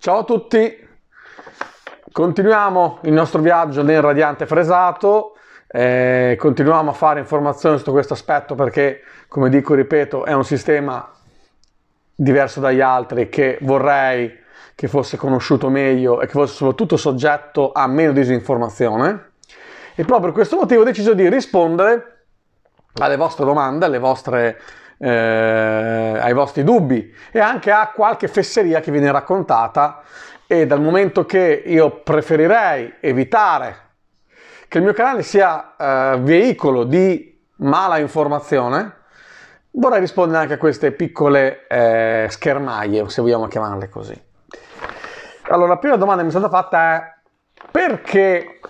Ciao a tutti, continuiamo il nostro viaggio nel radiante fresato, eh, continuiamo a fare informazioni su questo aspetto perché, come dico, ripeto, è un sistema diverso dagli altri che vorrei che fosse conosciuto meglio e che fosse soprattutto soggetto a meno disinformazione e proprio per questo motivo ho deciso di rispondere alle vostre domande, alle vostre eh, ai vostri dubbi e anche a qualche fesseria che viene raccontata e dal momento che io preferirei evitare che il mio canale sia eh, veicolo di mala informazione, vorrei rispondere anche a queste piccole eh, schermaglie, se vogliamo chiamarle così. Allora, la prima domanda che mi è stata fatta è perché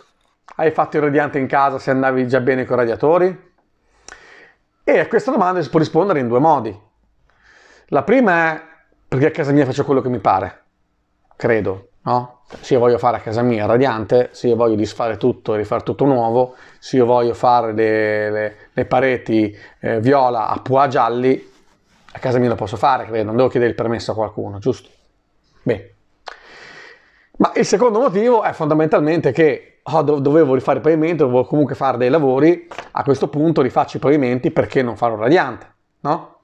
hai fatto il radiante in casa se andavi già bene con i radiatori? E a questa domanda si può rispondere in due modi. La prima è perché a casa mia faccio quello che mi pare, credo, no? Se io voglio fare a casa mia radiante, se io voglio disfare tutto e rifare tutto nuovo, se io voglio fare le, le, le pareti eh, viola a pua gialli, a casa mia lo posso fare, credo, non devo chiedere il permesso a qualcuno, giusto? Bene. Ma il secondo motivo è fondamentalmente che oh, dovevo rifare il pavimento, dovevo comunque fare dei lavori, a questo punto rifaccio i pavimenti perché non fare un radiante, no?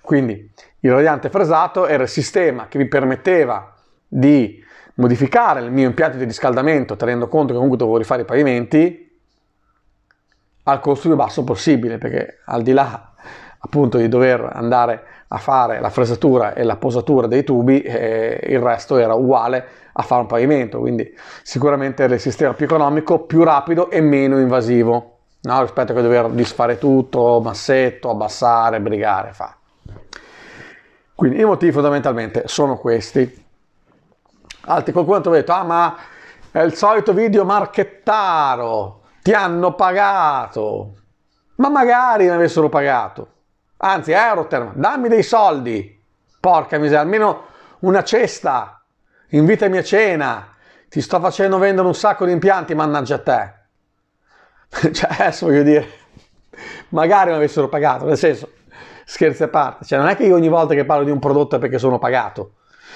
Quindi il radiante fresato era il sistema che mi permetteva di modificare il mio impianto di riscaldamento tenendo conto che comunque dovevo rifare i pavimenti al costo più basso possibile perché al di là appunto di dover andare a fare la fresatura e la posatura dei tubi eh, il resto era uguale a fare un pavimento, quindi sicuramente il sistema più economico, più rapido e meno invasivo, no? rispetto a dover disfare tutto, massetto, abbassare, brigare, fa. Quindi i motivi fondamentalmente sono questi. Altri qualcuno ti ha detto, ah ma è il solito video marchettaro, ti hanno pagato, ma magari mi avessero pagato. Anzi, Euroterm, dammi dei soldi, porca miseria, almeno una cesta invitami a cena, ti sto facendo vendere un sacco di impianti, mannaggia te. cioè, adesso voglio dire, magari mi avessero pagato, nel senso, scherzi a parte, cioè non è che io ogni volta che parlo di un prodotto è perché sono pagato.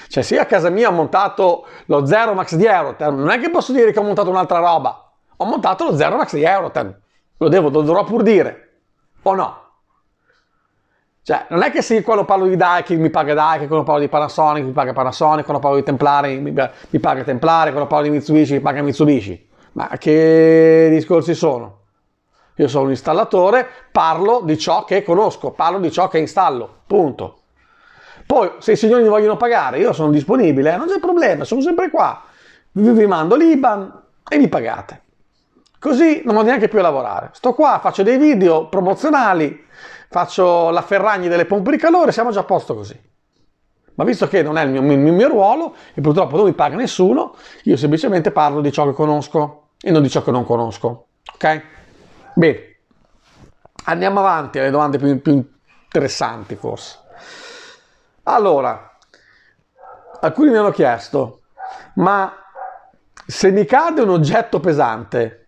Cioè, se io a casa mia ho montato lo Zero Max di Euroten, non è che posso dire che ho montato un'altra roba. Ho montato lo Zero Max di Euroten. Lo devo, lo dovrò pur dire. O no? Cioè, non è che se quando parlo di Daikin mi paga Daikin, quando parlo di Panasonic mi paga Panasonic, quando parlo di Templare mi, mi paga Templare, quando parlo di Mitsubishi mi paga Mitsubishi. Ma che discorsi sono? Io sono un installatore, parlo di ciò che conosco, parlo di ciò che installo, punto. Poi, se i signori mi vogliono pagare, io sono disponibile, non c'è problema, sono sempre qua. Vi, mando l'IBAN e mi pagate. Così non vado neanche più a lavorare. Sto qua, faccio dei video promozionali, faccio la Ferragni delle pompe di calore, siamo già a posto così. Ma visto che non è il mio, il mio ruolo e purtroppo non mi paga nessuno, io semplicemente parlo di ciò che conosco e non di ciò che non conosco. Ok? Bene. Andiamo avanti alle domande più, più interessanti forse. Allora, alcuni mi hanno chiesto, ma se mi cade un oggetto pesante,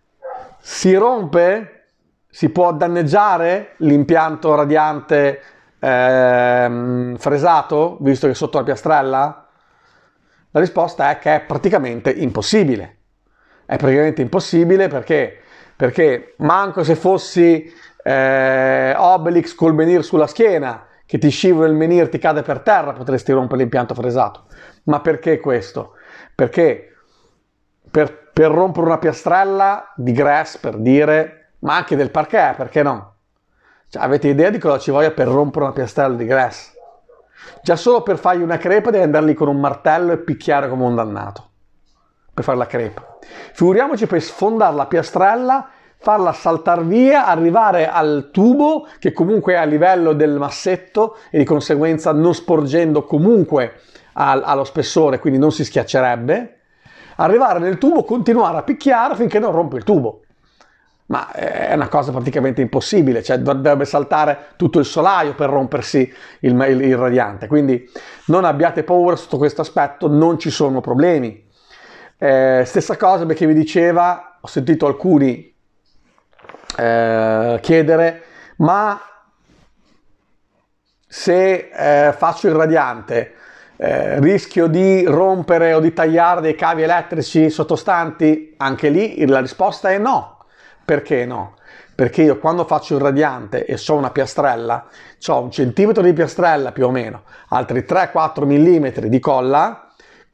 si rompe, si può danneggiare l'impianto radiante eh, fresato, visto che è sotto la piastrella? La risposta è che è praticamente impossibile. È praticamente impossibile perché, perché manco se fossi eh, Obelix col menir sulla schiena, che ti scivola il menir, ti cade per terra, potresti rompere l'impianto fresato. Ma perché questo? Perché per, per rompere una piastrella di grass, per dire, ma anche del parquet, eh, perché no? Cioè, avete idea di cosa ci voglia per rompere una piastrella di grass? Già solo per fargli una crepa devi andare lì con un martello e picchiare come un dannato per fare la crepa. Figuriamoci per sfondare la piastrella, farla saltar via, arrivare al tubo che comunque è a livello del massetto e di conseguenza non sporgendo comunque al, allo spessore, quindi non si schiaccerebbe arrivare nel tubo, continuare a picchiare finché non rompe il tubo. Ma eh, è una cosa praticamente impossibile, cioè dovrebbe saltare tutto il solaio per rompersi il, il, il radiante. Quindi non abbiate paura sotto questo aspetto, non ci sono problemi. Eh, stessa cosa perché vi diceva, ho sentito alcuni eh, chiedere, ma se eh, faccio il radiante eh, rischio di rompere o di tagliare dei cavi elettrici sottostanti? Anche lì la risposta è no. Perché no? Perché io quando faccio il radiante e so una piastrella, ho un centimetro di piastrella più o meno, altri 3-4 mm di colla,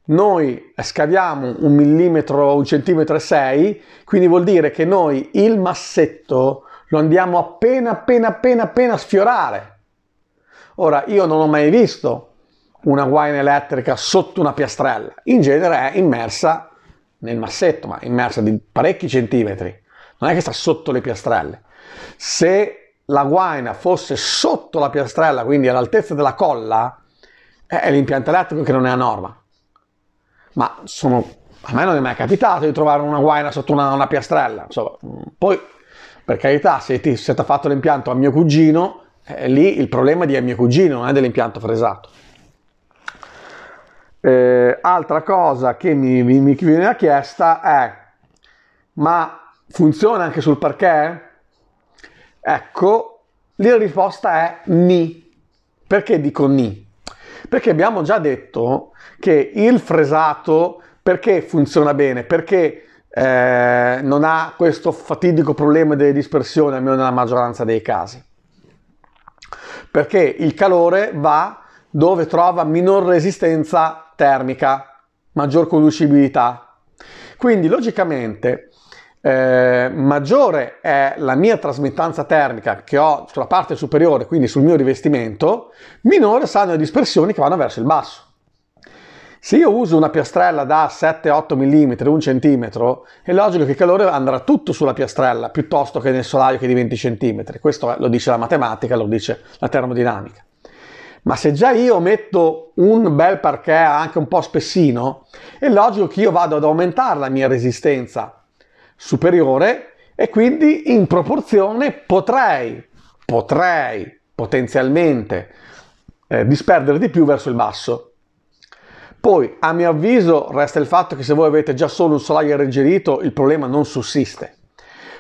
noi scaviamo un millimetro, un centimetro e sei, quindi vuol dire che noi il massetto lo andiamo appena appena appena appena a sfiorare. Ora, io non ho mai visto una guaina elettrica sotto una piastrella, in genere è immersa nel massetto, ma immersa di parecchi centimetri, non è che sta sotto le piastrelle. Se la guaina fosse sotto la piastrella, quindi all'altezza della colla, è l'impianto elettrico che non è a norma. Ma sono, a me non è mai capitato di trovare una guaina sotto una, una piastrella. Insomma, poi, per carità, se ti, se ha fatto l'impianto a mio cugino, eh, lì il problema è di mio cugino, non è dell'impianto fresato. Eh, altra cosa che mi, mi, mi viene chiesta è, ma funziona anche sul perché? Ecco, la risposta è ni. Perché dico ni? Perché abbiamo già detto che il fresato perché funziona bene? Perché eh, non ha questo fatidico problema delle dispersioni, almeno nella maggioranza dei casi. Perché il calore va dove trova minor resistenza termica, maggior conducibilità. Quindi logicamente eh, maggiore è la mia trasmittanza termica che ho sulla parte superiore, quindi sul mio rivestimento, minore saranno le dispersioni che vanno verso il basso. Se io uso una piastrella da 7-8 mm, 1 cm, è logico che il calore andrà tutto sulla piastrella piuttosto che nel solaio che di 20 cm. Questo lo dice la matematica, lo dice la termodinamica. Ma se già io metto un bel perché anche un po' spessino, è logico che io vado ad aumentare la mia resistenza superiore e quindi in proporzione potrei, potrei potenzialmente eh, disperdere di più verso il basso. Poi, a mio avviso, resta il fatto che se voi avete già solo un solaio alleggerito, il problema non sussiste.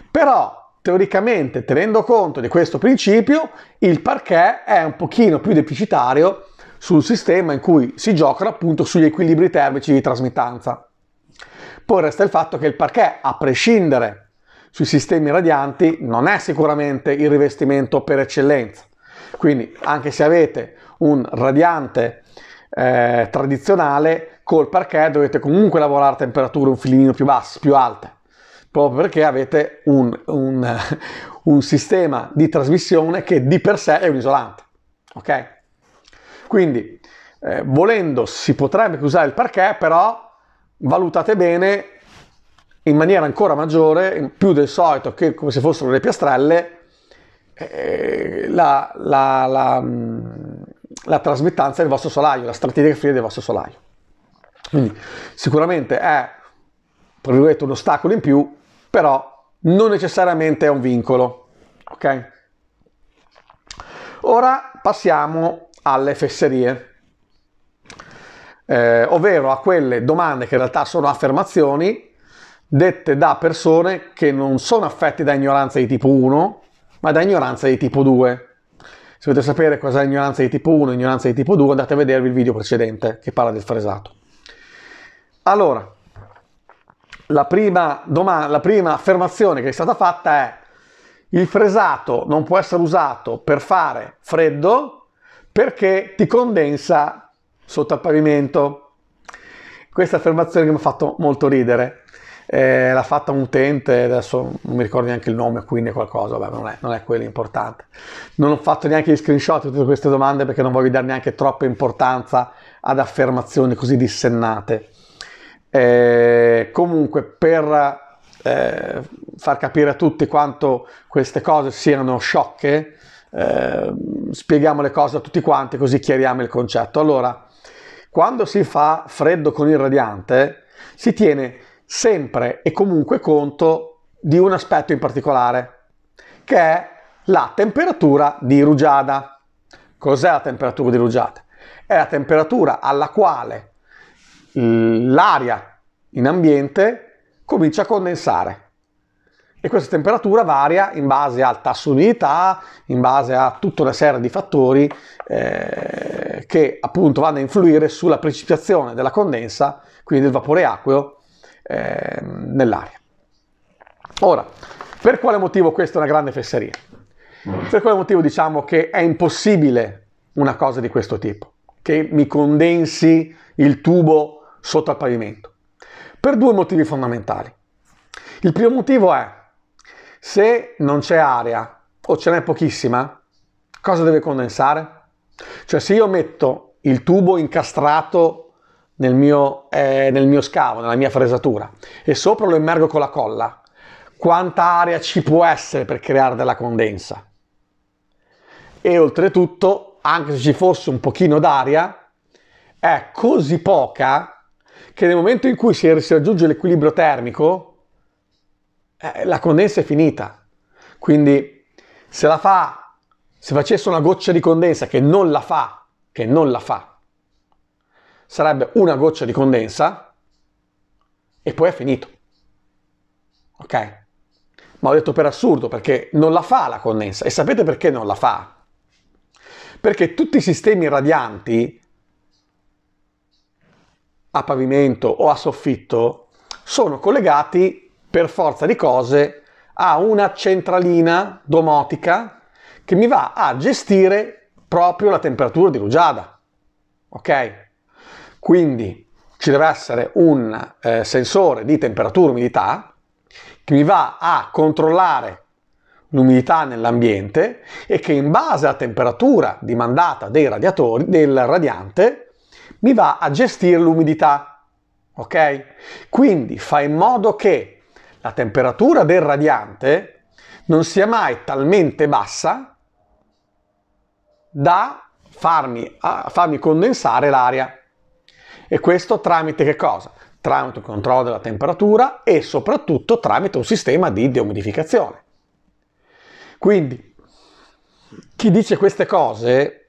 Però, teoricamente, tenendo conto di questo principio, il parquet è un pochino più deficitario sul sistema in cui si giocano appunto sugli equilibri termici di trasmittanza. Poi resta il fatto che il parquet, a prescindere sui sistemi radianti, non è sicuramente il rivestimento per eccellenza. Quindi anche se avete un radiante eh, tradizionale, col parquet dovete comunque lavorare a temperature un filino più basse, più alte proprio perché avete un, un, un sistema di trasmissione che di per sé è un isolante. Ok? Quindi, eh, volendo, si potrebbe usare il perché, però valutate bene in maniera ancora maggiore, più del solito, che come se fossero le piastrelle, eh, la, la, la, mm, la trasmittanza del vostro solaio, la stratigrafia del vostro solaio. Quindi sicuramente è un ostacolo in più, però non necessariamente è un vincolo. Ok? Ora passiamo alle fesserie, eh, ovvero a quelle domande che in realtà sono affermazioni dette da persone che non sono affette da ignoranza di tipo 1, ma da ignoranza di tipo 2. Se volete sapere cos'è ignoranza di tipo 1 e ignoranza di tipo 2, andate a vedervi il video precedente che parla del fresato. Allora, la prima, domanda, la prima affermazione che è stata fatta è il fresato non può essere usato per fare freddo perché ti condensa sotto al pavimento. Questa affermazione che mi ha fatto molto ridere. Eh, l'ha fatta un utente, adesso non mi ricordo neanche il nome, quindi qualcosa, vabbè, non è, non è quello importante. Non ho fatto neanche gli screenshot di tutte queste domande perché non voglio dare neanche troppa importanza ad affermazioni così dissennate. Eh, comunque per eh, far capire a tutti quanto queste cose siano sciocche, eh, spieghiamo le cose a tutti quanti così chiariamo il concetto. Allora, quando si fa freddo con il radiante, si tiene sempre e comunque conto di un aspetto in particolare, che è la temperatura di rugiada. Cos'è la temperatura di rugiada? È la temperatura alla quale l'aria in ambiente comincia a condensare e questa temperatura varia in base al tasso di umidità, in base a tutta una serie di fattori eh, che appunto vanno a influire sulla precipitazione della condensa, quindi del vapore acqueo eh, nell'aria. Ora, per quale motivo questa è una grande fesseria? Per quale motivo diciamo che è impossibile una cosa di questo tipo? Che mi condensi il tubo sotto al pavimento, per due motivi fondamentali. Il primo motivo è, se non c'è aria o ce n'è pochissima, cosa deve condensare? Cioè se io metto il tubo incastrato nel mio, eh, nel mio scavo, nella mia fresatura, e sopra lo immergo con la colla, quanta aria ci può essere per creare della condensa? E oltretutto, anche se ci fosse un pochino d'aria, è così poca che nel momento in cui si, raggiunge l'equilibrio termico, eh, la condensa è finita. Quindi se la fa, se facesse una goccia di condensa che non la fa, che non la fa, sarebbe una goccia di condensa e poi è finito. Ok? Ma ho detto per assurdo perché non la fa la condensa. E sapete perché non la fa? Perché tutti i sistemi radianti a pavimento o a soffitto sono collegati per forza di cose a una centralina domotica che mi va a gestire proprio la temperatura di rugiada. Ok? Quindi ci deve essere un eh, sensore di temperatura e umidità che mi va a controllare l'umidità nell'ambiente e che in base alla temperatura dimandata dei radiatori del radiante mi va a gestire l'umidità. Ok? Quindi fa in modo che la temperatura del radiante non sia mai talmente bassa da farmi, farmi condensare l'aria. E questo tramite che cosa? Tramite un controllo della temperatura e soprattutto tramite un sistema di deumidificazione. Quindi, chi dice queste cose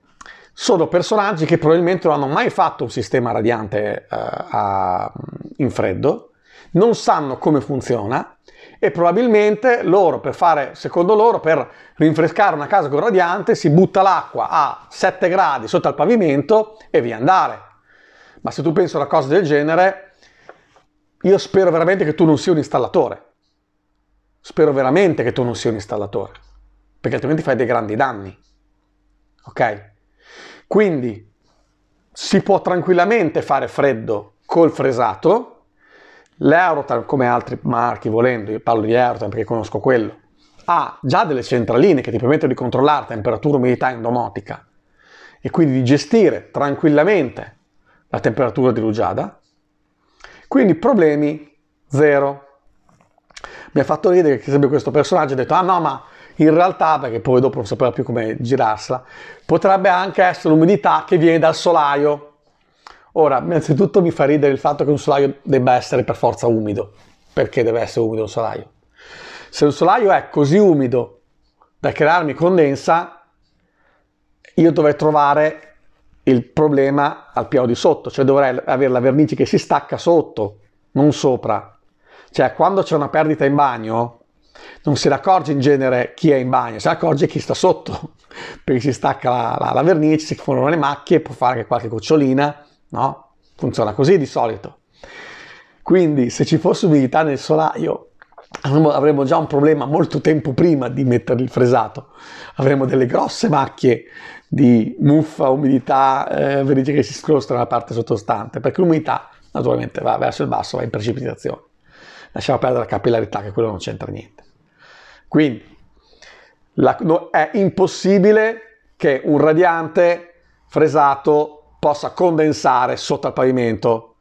sono personaggi che probabilmente non hanno mai fatto un sistema radiante eh, a, in freddo, non sanno come funziona e probabilmente loro, per fare, secondo loro, per rinfrescare una casa con radiante, si butta l'acqua a 7 gradi sotto al pavimento e via andare. Ma se tu pensi a una cosa del genere, io spero veramente che tu non sia un installatore. Spero veramente che tu non sia un installatore, perché altrimenti fai dei grandi danni. Ok? Quindi si può tranquillamente fare freddo col fresato, l'Eurotan come altri marchi volendo, io parlo di Eurotan perché conosco quello, ha già delle centraline che ti permettono di controllare temperatura, umidità e endomotica e quindi di gestire tranquillamente la temperatura di rugiada, quindi problemi zero. Mi ha fatto ridere che sempre questo personaggio ha detto ah no ma in realtà, perché poi dopo non sapeva più come girarsela, potrebbe anche essere l'umidità che viene dal solaio. Ora, innanzitutto mi fa ridere il fatto che un solaio debba essere per forza umido. Perché deve essere umido un solaio? Se un solaio è così umido da crearmi condensa, io dovrei trovare il problema al piano di sotto, cioè dovrei avere la vernice che si stacca sotto, non sopra. Cioè, quando c'è una perdita in bagno, non se ne accorge in genere chi è in bagno, se ne accorge chi sta sotto, perché si stacca la, la, la vernice, si formano le macchie, può fare anche qualche gocciolina, no? Funziona così di solito. Quindi se ci fosse umidità nel solaio avremmo già un problema molto tempo prima di mettere il fresato, avremo delle grosse macchie di muffa, umidità, eh, vernice che si scrosta nella parte sottostante, perché l'umidità naturalmente va verso il basso, va in precipitazione. Lasciamo perdere la capillarità che quello non c'entra niente. Quindi la, no, è impossibile che un radiante fresato possa condensare sotto al pavimento,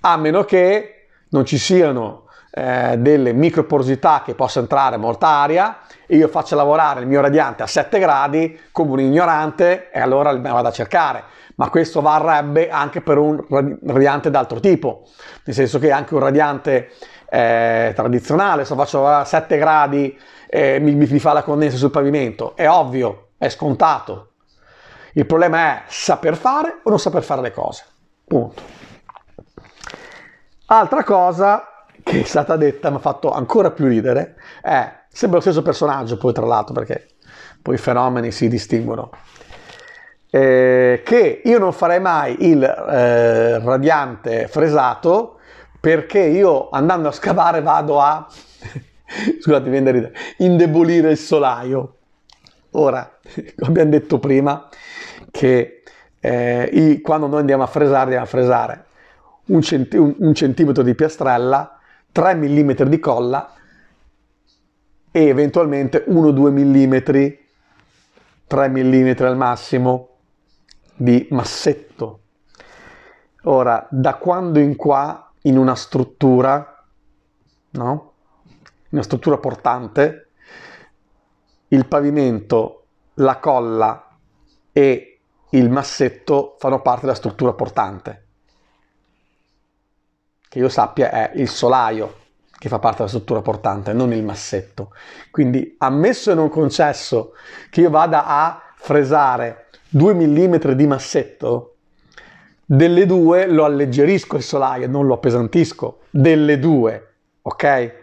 a meno che non ci siano eh, delle microporosità che possa entrare molta aria e io faccio lavorare il mio radiante a 7 gradi come un ignorante e allora me vado a cercare. Ma questo varrebbe anche per un radiante d'altro tipo, nel senso che anche un radiante eh, tradizionale, se faccio lavorare a 7 gradi eh, mi, mi fa la condensa sul pavimento, è ovvio, è scontato. Il problema è saper fare o non saper fare le cose. Punto. Altra cosa che è stata detta, mi ha fatto ancora più ridere, è sempre lo stesso personaggio, poi tra l'altro, perché poi i fenomeni si distinguono. Eh, che io non farei mai il eh, radiante fresato perché io andando a scavare vado a scusate, viene da ridere, indebolire il solaio. Ora, abbiamo detto prima che eh, i, quando noi andiamo a fresare, andiamo a fresare un, centi- un, un centimetro di piastrella 3 mm di colla e eventualmente 1-2 mm, 3 mm al massimo di massetto. Ora, da quando in qua in una struttura, no? Una struttura portante, il pavimento, la colla e il massetto fanno parte della struttura portante che io sappia è il solaio che fa parte della struttura portante, non il massetto. Quindi ammesso e non concesso che io vada a fresare 2 mm di massetto, delle due lo alleggerisco il solaio, non lo appesantisco, delle due, ok?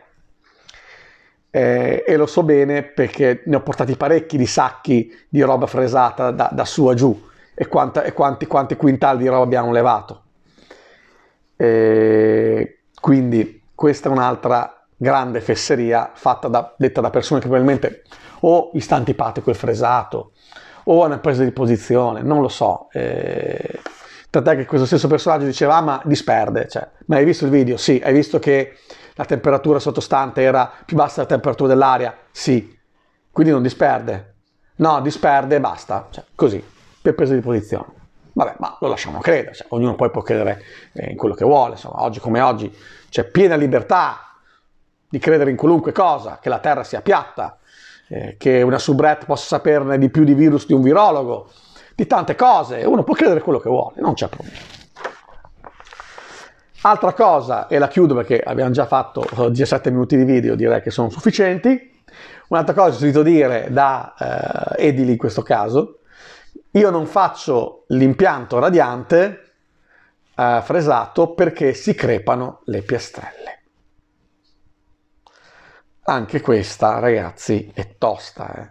Eh, e lo so bene perché ne ho portati parecchi di sacchi di roba fresata da, da su a giù e, quanta, e quanti, quanti, quintali di roba abbiamo levato. Eh, quindi questa è un'altra grande fesseria fatta da, detta da persone che probabilmente o gli sta antipatico il fresato o hanno preso di posizione, non lo so. Eh, tant'è che questo stesso personaggio diceva ah, ma disperde, cioè, ma hai visto il video? Sì, hai visto che la temperatura sottostante era più bassa della temperatura dell'aria? Sì, quindi non disperde. No, disperde e basta, cioè, così, per presa di posizione. Vabbè, ma lo lasciamo credere, cioè, ognuno poi può credere eh, in quello che vuole, insomma, oggi come oggi c'è piena libertà di credere in qualunque cosa, che la Terra sia piatta, eh, che una subret possa saperne di più di virus di un virologo, di tante cose, uno può credere quello che vuole, non c'è problema. Altra cosa, e la chiudo perché abbiamo già fatto 17 eh, minuti di video, direi che sono sufficienti. Un'altra cosa che ho sentito dire da eh, edili in questo caso io non faccio l'impianto radiante eh, fresato perché si crepano le piastrelle. Anche questa, ragazzi, è tosta, eh?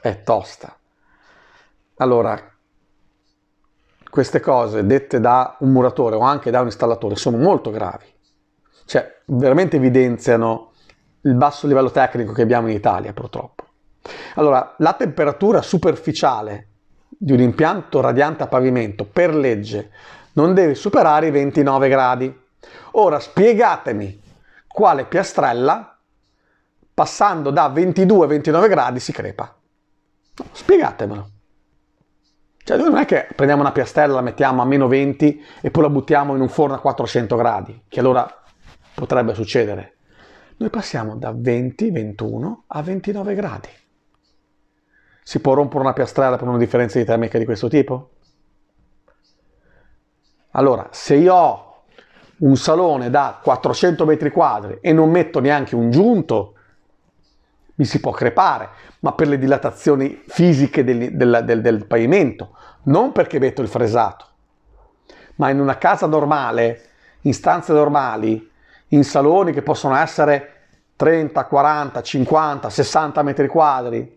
è tosta. Allora, queste cose dette da un muratore o anche da un installatore sono molto gravi, cioè veramente evidenziano il basso livello tecnico che abbiamo in Italia purtroppo. Allora, la temperatura superficiale di un impianto radiante a pavimento per legge non deve superare i 29 gradi. Ora spiegatemi quale piastrella passando da 22 a 29 gradi si crepa. Spiegatemelo. Cioè, non è che prendiamo una piastrella, la mettiamo a meno 20 e poi la buttiamo in un forno a 400 gradi, che allora potrebbe succedere. Noi passiamo da 20, 21 a 29 gradi si può rompere una piastrella per una differenza di termica di questo tipo? Allora, se io ho un salone da 400 metri quadri e non metto neanche un giunto, mi si può crepare, ma per le dilatazioni fisiche del, del, del, del pavimento, non perché metto il fresato. Ma in una casa normale, in stanze normali, in saloni che possono essere 30, 40, 50, 60 metri quadri,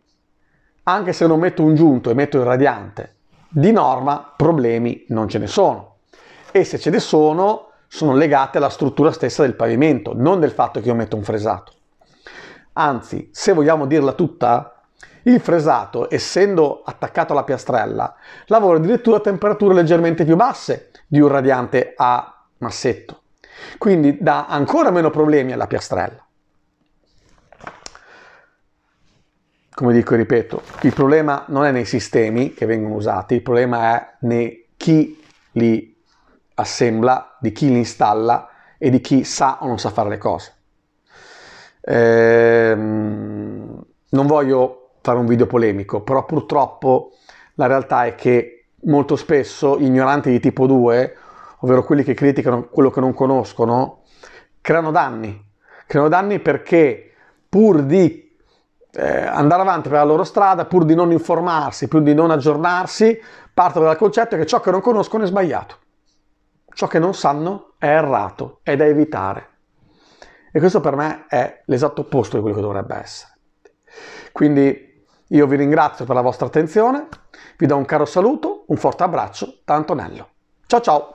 anche se non metto un giunto e metto il radiante, di norma problemi non ce ne sono. E se ce ne sono, sono legate alla struttura stessa del pavimento, non del fatto che io metto un fresato. Anzi, se vogliamo dirla tutta, il fresato, essendo attaccato alla piastrella, lavora addirittura a temperature leggermente più basse di un radiante a massetto. Quindi dà ancora meno problemi alla piastrella. come dico e ripeto, il problema non è nei sistemi che vengono usati, il problema è nei chi li assembla, di chi li installa e di chi sa o non sa fare le cose. Ehm, non voglio fare un video polemico, però purtroppo la realtà è che molto spesso ignoranti di tipo 2, ovvero quelli che criticano quello che non conoscono, creano danni. Creano danni perché pur di eh, andare avanti per la loro strada pur di non informarsi, pur di non aggiornarsi, partono dal concetto che ciò che non conoscono è sbagliato, ciò che non sanno è errato, è da evitare. E questo per me è l'esatto opposto di quello che dovrebbe essere. Quindi io vi ringrazio per la vostra attenzione, vi do un caro saluto, un forte abbraccio tanto Nello. Ciao ciao!